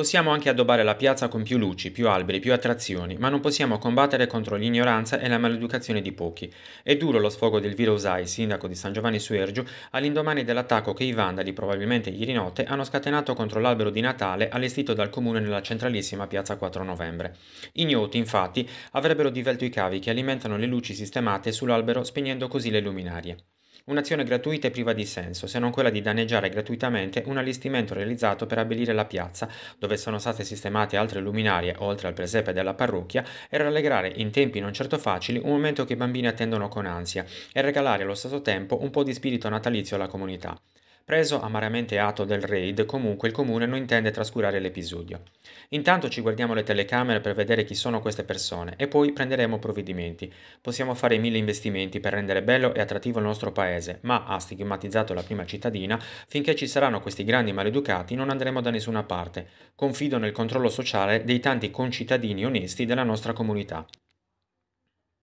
Possiamo anche addobbare la piazza con più luci, più alberi, più attrazioni, ma non possiamo combattere contro l'ignoranza e la maleducazione di pochi. È duro lo sfogo del Viro Usai, sindaco di San Giovanni Suergiu, all'indomani dell'attacco che i vandali, probabilmente ieri notte, hanno scatenato contro l'albero di Natale allestito dal comune nella centralissima piazza 4 novembre. Ignoti, infatti, avrebbero divelto i cavi che alimentano le luci sistemate sull'albero spegnendo così le luminarie. Un'azione gratuita e priva di senso, se non quella di danneggiare gratuitamente un allestimento realizzato per abbellire la piazza, dove sono state sistemate altre luminarie oltre al presepe della parrocchia, e rallegrare in tempi non certo facili un momento che i bambini attendono con ansia, e regalare allo stesso tempo un po' di spirito natalizio alla comunità. Preso amaramente atto del raid, comunque il comune non intende trascurare l'episodio. Intanto ci guardiamo le telecamere per vedere chi sono queste persone e poi prenderemo provvedimenti. Possiamo fare mille investimenti per rendere bello e attrattivo il nostro paese, ma, ha stigmatizzato la prima cittadina, finché ci saranno questi grandi maleducati non andremo da nessuna parte. Confido nel controllo sociale dei tanti concittadini onesti della nostra comunità.